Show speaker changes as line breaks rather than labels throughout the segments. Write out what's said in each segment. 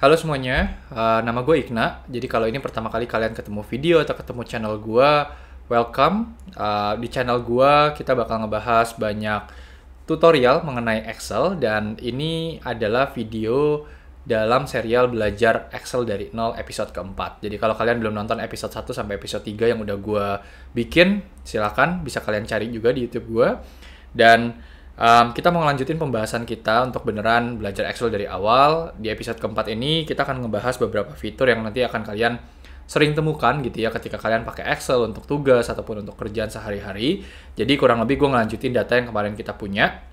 Halo semuanya, uh, nama gue Ikna. Jadi kalau ini pertama kali kalian ketemu video atau ketemu channel gue, welcome. Uh, di channel gue kita bakal ngebahas banyak tutorial mengenai Excel dan ini adalah video dalam serial belajar Excel dari nol episode keempat. Jadi kalau kalian belum nonton episode 1 sampai episode 3 yang udah gue bikin, silahkan bisa kalian cari juga di YouTube gue. Dan Um, kita mau lanjutin pembahasan kita untuk beneran belajar Excel dari awal. Di episode keempat ini kita akan ngebahas beberapa fitur yang nanti akan kalian sering temukan gitu ya ketika kalian pakai Excel untuk tugas ataupun untuk kerjaan sehari-hari. Jadi kurang lebih gue ngelanjutin data yang kemarin kita punya.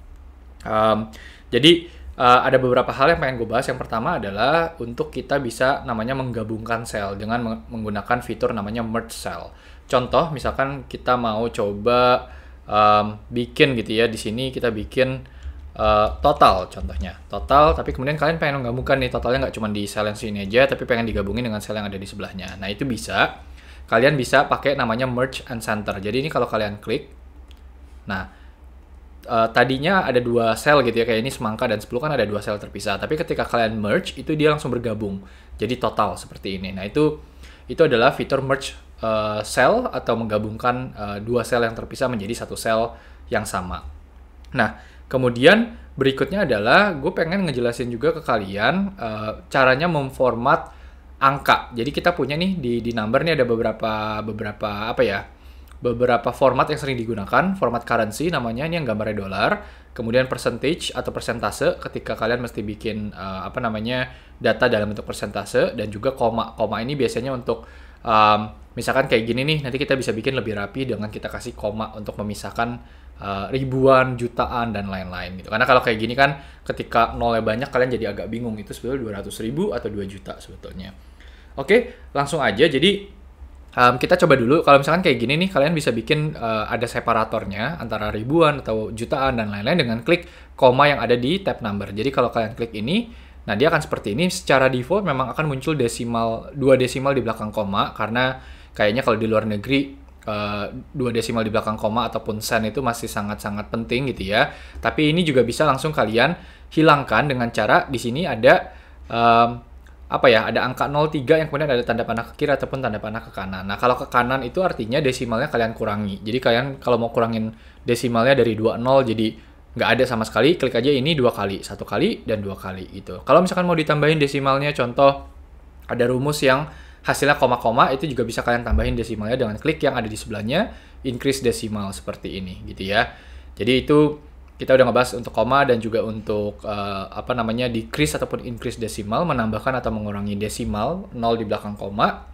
Um, jadi uh, ada beberapa hal yang pengen gue bahas. Yang pertama adalah untuk kita bisa namanya menggabungkan sel dengan menggunakan fitur namanya merge cell. Contoh, misalkan kita mau coba um, bikin gitu ya di sini kita bikin uh, total contohnya total tapi kemudian kalian pengen menggabungkan nih totalnya nggak cuma di sel yang sini aja tapi pengen digabungin dengan sel yang ada di sebelahnya nah itu bisa kalian bisa pakai namanya merge and center jadi ini kalau kalian klik nah uh, tadinya ada dua sel gitu ya kayak ini semangka dan sepuluh kan ada dua sel terpisah tapi ketika kalian merge itu dia langsung bergabung jadi total seperti ini nah itu itu adalah fitur merge uh, sel atau menggabungkan uh, dua sel yang terpisah menjadi satu sel yang sama. Nah, kemudian berikutnya adalah gue pengen ngejelasin juga ke kalian uh, caranya memformat angka. Jadi kita punya nih di di number ini ada beberapa beberapa apa ya? beberapa format yang sering digunakan, format currency namanya ini yang gambarnya dolar kemudian percentage atau persentase ketika kalian mesti bikin uh, apa namanya data dalam bentuk persentase dan juga koma koma ini biasanya untuk um, misalkan kayak gini nih nanti kita bisa bikin lebih rapi dengan kita kasih koma untuk memisahkan uh, ribuan jutaan dan lain-lain gitu karena kalau kayak gini kan ketika nolnya banyak kalian jadi agak bingung itu sebetulnya 200 ribu atau 2 juta sebetulnya oke langsung aja jadi um, kita coba dulu kalau misalkan kayak gini nih kalian bisa bikin uh, ada separatornya antara ribuan atau jutaan dan lain-lain dengan klik koma yang ada di tab number. Jadi kalau kalian klik ini, nah dia akan seperti ini secara default memang akan muncul desimal dua desimal di belakang koma karena kayaknya kalau di luar negeri Uh, dua desimal di belakang koma ataupun sen itu masih sangat-sangat penting gitu ya. Tapi ini juga bisa langsung kalian hilangkan dengan cara di sini ada um, apa ya ada angka 03 yang kemudian ada tanda panah ke kiri ataupun tanda panah ke kanan. Nah, kalau ke kanan itu artinya desimalnya kalian kurangi. Jadi kalian kalau mau kurangin desimalnya dari 20 jadi nggak ada sama sekali, klik aja ini dua kali, satu kali dan dua kali itu. Kalau misalkan mau ditambahin desimalnya contoh ada rumus yang hasilnya koma-koma itu juga bisa kalian tambahin desimalnya dengan klik yang ada di sebelahnya increase desimal seperti ini gitu ya. Jadi itu kita udah ngebahas untuk koma dan juga untuk uh, apa namanya decrease ataupun increase desimal menambahkan atau mengurangi desimal nol di belakang koma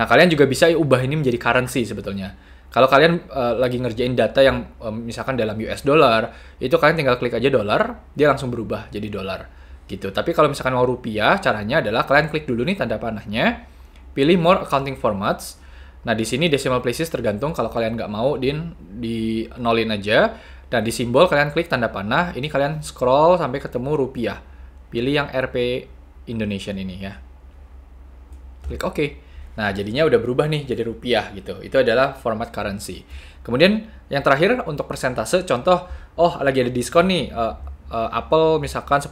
nah kalian juga bisa ubah ini menjadi currency sebetulnya kalau kalian uh, lagi ngerjain data yang um, misalkan dalam US dollar itu kalian tinggal klik aja dollar dia langsung berubah jadi dollar gitu tapi kalau misalkan mau rupiah caranya adalah kalian klik dulu nih tanda panahnya pilih more accounting formats Nah, di sini decimal places tergantung kalau kalian nggak mau din di nolin aja. Dan di simbol kalian klik tanda panah, ini kalian scroll sampai ketemu rupiah. Pilih yang RP Indonesian ini ya. Klik OK. Nah, jadinya udah berubah nih jadi rupiah gitu. Itu adalah format currency. Kemudian yang terakhir untuk persentase, contoh, oh lagi ada diskon nih, uh, uh, Apple misalkan 10%,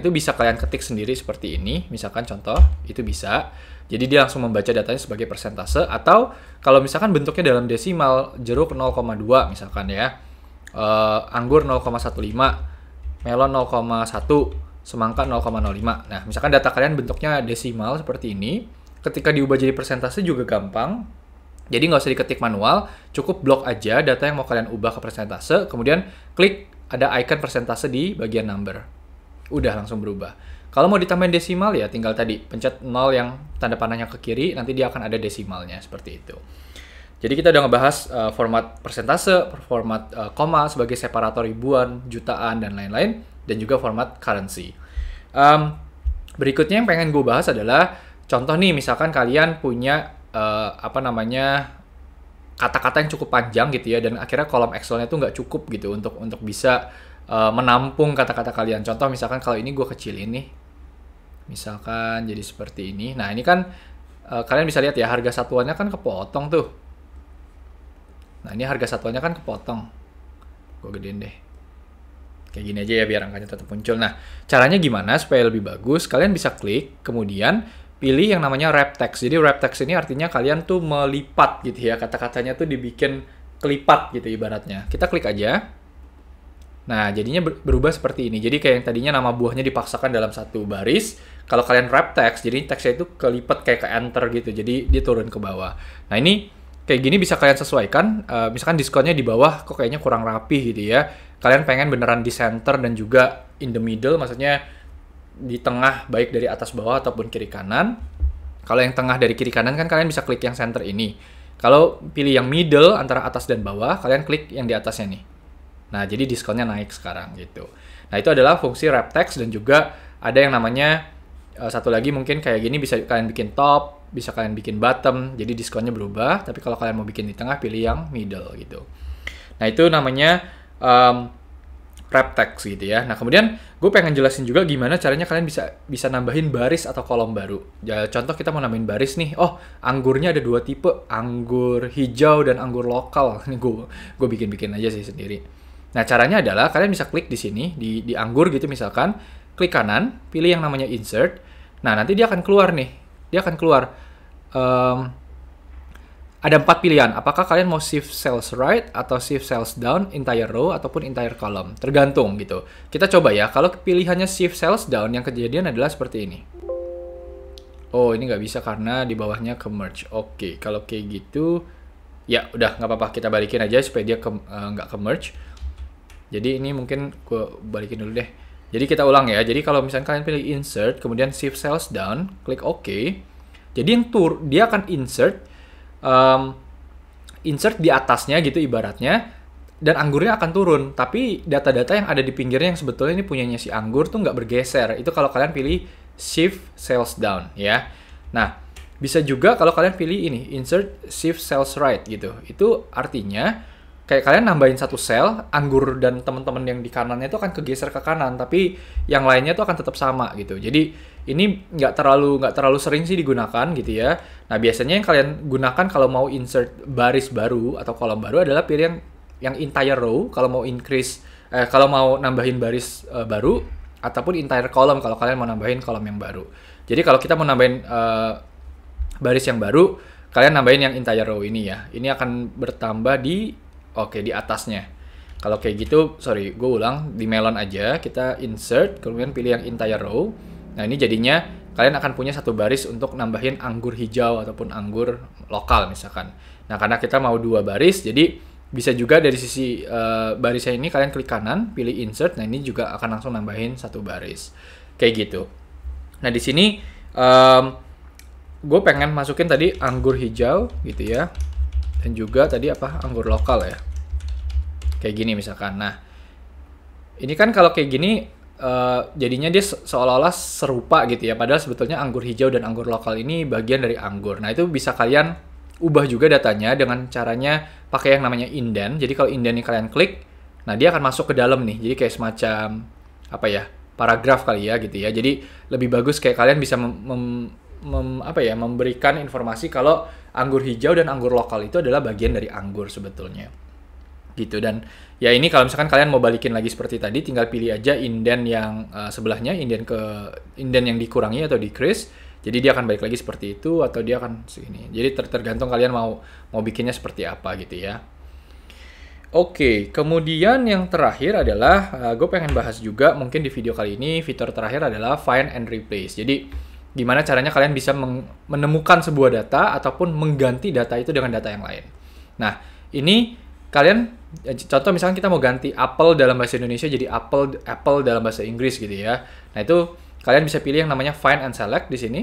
itu bisa kalian ketik sendiri seperti ini, misalkan contoh, itu bisa. Jadi dia langsung membaca datanya sebagai persentase, atau kalau misalkan bentuknya dalam desimal, jeruk 0,2 misalkan ya uh, anggur 0,15, melon 0,1, semangka 0,05. Nah, misalkan data kalian bentuknya desimal seperti ini, ketika diubah jadi persentase juga gampang. Jadi nggak usah diketik manual, cukup blok aja data yang mau kalian ubah ke persentase, kemudian klik ada icon persentase di bagian number. Udah langsung berubah. Kalau mau ditambahin desimal ya tinggal tadi pencet 0 yang tanda panahnya ke kiri, nanti dia akan ada desimalnya seperti itu. Jadi kita udah ngebahas uh, format persentase, format uh, koma sebagai separator ribuan, jutaan, dan lain-lain, dan juga format currency. Um, berikutnya yang pengen gue bahas adalah contoh nih, misalkan kalian punya uh, apa namanya kata-kata yang cukup panjang gitu ya, dan akhirnya kolom Excel-nya tuh nggak cukup gitu untuk untuk bisa uh, menampung kata-kata kalian. Contoh misalkan kalau ini gue kecilin nih, misalkan jadi seperti ini. Nah ini kan uh, kalian bisa lihat ya harga satuannya kan kepotong tuh Nah ini harga satuannya kan kepotong. Gue gedein deh. Kayak gini aja ya biar angkanya tetap muncul. Nah caranya gimana supaya lebih bagus? Kalian bisa klik, kemudian pilih yang namanya wrap text. Jadi wrap text ini artinya kalian tuh melipat gitu ya. Kata-katanya tuh dibikin kelipat gitu ibaratnya. Kita klik aja. Nah, jadinya berubah seperti ini. Jadi kayak yang tadinya nama buahnya dipaksakan dalam satu baris, kalau kalian wrap text, jadi teksnya itu kelipat kayak ke enter gitu. Jadi dia turun ke bawah. Nah, ini kayak gini bisa kalian sesuaikan. Uh, misalkan diskonnya di bawah kok kayaknya kurang rapi gitu ya. Kalian pengen beneran di center dan juga in the middle, maksudnya di tengah baik dari atas bawah ataupun kiri kanan. Kalau yang tengah dari kiri kanan kan kalian bisa klik yang center ini. Kalau pilih yang middle antara atas dan bawah, kalian klik yang di atasnya nih. Nah, jadi diskonnya naik sekarang gitu. Nah, itu adalah fungsi wrap text dan juga ada yang namanya eh, satu lagi mungkin kayak gini bisa kalian bikin top, bisa kalian bikin bottom, jadi diskonnya berubah. Tapi kalau kalian mau bikin di tengah, pilih yang middle gitu. Nah itu namanya um, wrap text gitu ya. Nah kemudian gue pengen jelasin juga gimana caranya kalian bisa bisa nambahin baris atau kolom baru. Ya, contoh kita mau nambahin baris nih. Oh anggurnya ada dua tipe, anggur hijau dan anggur lokal. Ini gue gue bikin bikin aja sih sendiri. Nah caranya adalah kalian bisa klik di sini di di anggur gitu misalkan, klik kanan, pilih yang namanya insert. Nah nanti dia akan keluar nih, dia akan keluar um, ada empat pilihan. Apakah kalian mau shift sales right atau shift sales down entire row ataupun entire column? Tergantung gitu. Kita coba ya. Kalau pilihannya shift sales down, yang kejadian adalah seperti ini. Oh, ini nggak bisa karena di bawahnya ke merge. Oke, okay. kalau kayak gitu, ya udah nggak apa-apa. Kita balikin aja supaya dia eh, nggak ke, uh, ke merge. Jadi ini mungkin gue balikin dulu deh. Jadi kita ulang ya. Jadi kalau misalnya kalian pilih insert, kemudian shift sales down, klik OK jadi yang tur dia akan insert um, insert di atasnya gitu ibaratnya dan anggurnya akan turun. Tapi data-data yang ada di pinggirnya yang sebetulnya ini punyanya si anggur tuh nggak bergeser. Itu kalau kalian pilih shift sales down ya. Nah, bisa juga kalau kalian pilih ini insert shift sales right gitu. Itu artinya kayak kalian nambahin satu sel, anggur dan teman-teman yang di kanannya itu akan kegeser ke kanan, tapi yang lainnya itu akan tetap sama gitu. Jadi ini nggak terlalu nggak terlalu sering sih digunakan gitu ya. Nah biasanya yang kalian gunakan kalau mau insert baris baru atau kolom baru adalah pilihan yang entire row kalau mau increase eh, kalau mau nambahin baris uh, baru ataupun entire column kalau kalian mau nambahin kolom yang baru. Jadi kalau kita mau nambahin uh, baris yang baru kalian nambahin yang entire row ini ya. Ini akan bertambah di oke okay, di atasnya. Kalau kayak gitu, sorry, gue ulang di melon aja. Kita insert, kemudian pilih yang entire row Nah ini jadinya kalian akan punya satu baris untuk nambahin anggur hijau ataupun anggur lokal misalkan. Nah karena kita mau dua baris jadi bisa juga dari sisi uh, barisnya ini kalian klik kanan, pilih insert. Nah ini juga akan langsung nambahin satu baris kayak gitu. Nah di sini um, gue pengen masukin tadi anggur hijau gitu ya dan juga tadi apa anggur lokal ya kayak gini misalkan nah ini kan kalau kayak gini Uh, jadinya dia seolah-olah serupa gitu ya padahal sebetulnya anggur hijau dan anggur lokal ini bagian dari anggur nah itu bisa kalian ubah juga datanya dengan caranya pakai yang namanya indent jadi kalau indent ini kalian klik nah dia akan masuk ke dalam nih jadi kayak semacam apa ya paragraf kali ya gitu ya jadi lebih bagus kayak kalian bisa mem, mem, mem apa ya memberikan informasi kalau anggur hijau dan anggur lokal itu adalah bagian dari anggur sebetulnya gitu dan ya ini kalau misalkan kalian mau balikin lagi seperti tadi tinggal pilih aja inden yang uh, sebelahnya inden ke inden yang dikurangi atau decrease jadi dia akan balik lagi seperti itu atau dia akan segini jadi ter tergantung kalian mau mau bikinnya seperti apa gitu ya Oke, kemudian yang terakhir adalah uh, eh, gue pengen bahas juga mungkin di video kali ini fitur terakhir adalah find and replace. Jadi gimana caranya kalian bisa menemukan sebuah data ataupun mengganti data itu dengan data yang lain. Nah, ini kalian Eh, contoh misalkan kita mau ganti apple dalam bahasa Indonesia jadi apple apple dalam bahasa Inggris gitu ya. Nah itu kalian bisa pilih yang namanya find and select di sini.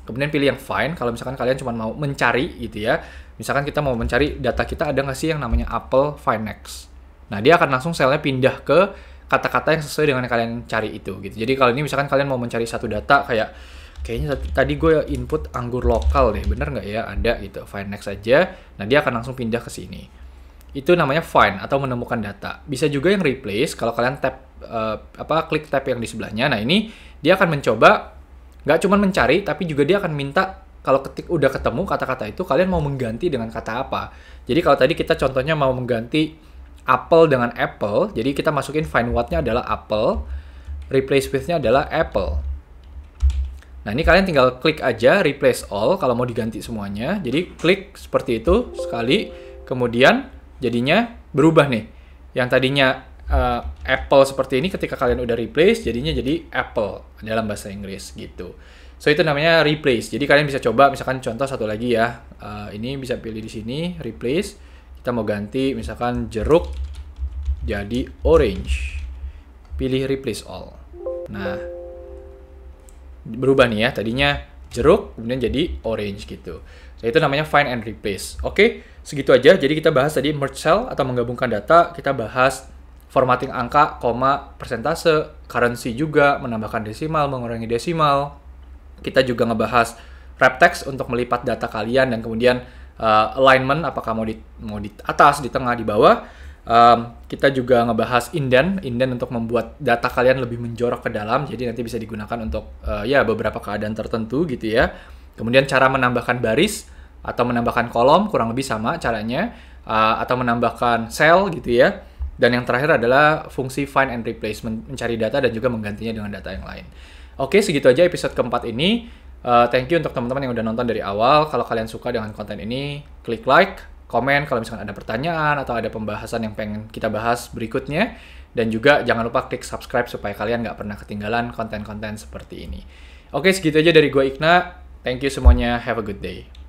Kemudian pilih yang find kalau misalkan kalian cuma mau mencari gitu ya. Misalkan kita mau mencari data kita ada nggak sih yang namanya apple find next. Nah dia akan langsung selnya pindah ke kata-kata yang sesuai dengan yang kalian cari itu gitu. Jadi kalau ini misalkan kalian mau mencari satu data kayak kayaknya tadi gue input anggur lokal deh bener nggak ya ada gitu find next aja nah dia akan langsung pindah ke sini itu namanya find atau menemukan data. Bisa juga yang replace kalau kalian tap uh, apa klik tab yang di sebelahnya. Nah, ini dia akan mencoba nggak cuma mencari tapi juga dia akan minta kalau ketik udah ketemu kata-kata itu kalian mau mengganti dengan kata apa. Jadi kalau tadi kita contohnya mau mengganti apple dengan apple, jadi kita masukin find what-nya adalah apple, replace with-nya adalah apple. Nah, ini kalian tinggal klik aja replace all kalau mau diganti semuanya. Jadi klik seperti itu sekali, kemudian Jadinya berubah nih. Yang tadinya uh, Apple seperti ini ketika kalian udah replace jadinya jadi Apple dalam bahasa Inggris gitu. So itu namanya replace. Jadi kalian bisa coba misalkan contoh satu lagi ya. Uh, ini bisa pilih di sini replace. Kita mau ganti misalkan jeruk jadi orange. Pilih replace all. Nah, berubah nih ya. Tadinya jeruk kemudian jadi orange gitu. itu namanya find and replace. Oke, segitu aja. Jadi kita bahas tadi merge cell atau menggabungkan data, kita bahas formatting angka, koma, persentase, currency juga, menambahkan desimal, mengurangi desimal. Kita juga ngebahas wrap text untuk melipat data kalian dan kemudian uh, alignment apakah mau di mau di atas, di tengah, di bawah. Um, kita juga ngebahas inden, inden untuk membuat data kalian lebih menjorok ke dalam, jadi nanti bisa digunakan untuk uh, ya beberapa keadaan tertentu gitu ya. Kemudian cara menambahkan baris atau menambahkan kolom kurang lebih sama caranya, uh, atau menambahkan sel gitu ya. Dan yang terakhir adalah fungsi find and replace, mencari data dan juga menggantinya dengan data yang lain. Oke, segitu aja episode keempat ini. Uh, thank you untuk teman-teman yang udah nonton dari awal. Kalau kalian suka dengan konten ini, klik like, komen kalau misalkan ada pertanyaan atau ada pembahasan yang pengen kita bahas berikutnya. Dan juga jangan lupa klik subscribe supaya kalian nggak pernah ketinggalan konten-konten seperti ini. Oke, segitu aja dari gue Ikna. Thank you semuanya. Have a good day.